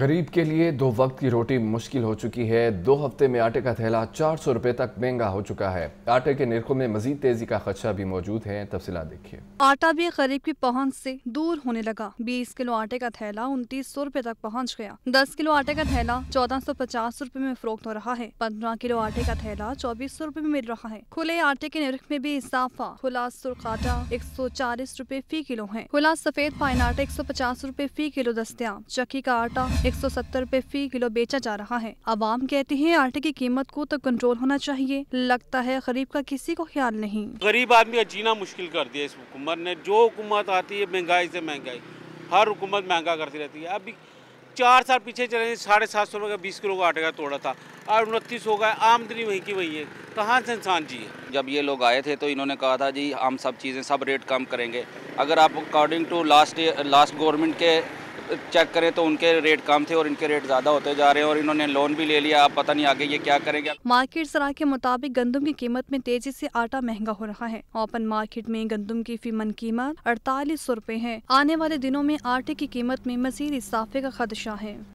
गरीब के लिए दो वक्त की रोटी मुश्किल हो चुकी है दो हफ्ते में आटे का थैला चार सौ रुपए तक महंगा हो चुका है आटे के निरखों में मजीद तेजी का खदशा भी मौजूद है तफसला देखिए आटा भी गरीब की पहुंच से दूर होने लगा बीस किलो आटे का थैला उनतीस सौ रूपए तक पहुंच गया दस किलो आटे का थैला चौदह सौ पचास रूपए में फरोख्त हो रहा है पंद्रह किलो आटे का थैला चौबीस सौ रूपए में मिल रहा है खुले आटे के निर्ख में भी इजाफा खुला सुर्ख आटा एक सौ चालीस रूपए फी किलो है खुला सफेद पाइन आटा एक सौ पचास रूपए फी किलो दस्तियाब चक्की का आटा एक सौ सत्तर रूपए फी किलो बेचा जा रहा है आवाम कहती है आटे की कीमत को तो कंट्रोल होना चाहिए लगता है गरीब का किसी को ख्याल नहीं गरीब आदमी का जीना मुश्किल कर दिया इस हुकूमत ने जो हुकूमत आती है महंगाई से महंगाई हर हुकूमत महंगा करती रहती है अभी चार साल पीछे चले साढ़े सात सौ रुपये का बीस किलो का आटे का तोड़ा था और उनतीस हो गए आमदनी वहीं की वही है कहाँ से इंसान जी है जब ये लोग आए थे तो इन्होंने कहा था जी हम सब चीज़ें सब रेट कम करेंगे अगर आप according to last last government के चेक करें तो उनके रेट कम थे और इनके रेट ज़्यादा होते जा रहे हैं और इन्होंने लोन भी ले लिया आप पता नहीं आगे ये क्या करेंगे मार्केट सराय के मुताबिक गंदम की कीमत में तेजी से आटा महंगा हो रहा है ओपन मार्केट में गंदम की फीमन कीमत अड़तालीस सौ रूपए है आने वाले दिनों में आटे की कीमत में मजीद इजाफे का खदशा है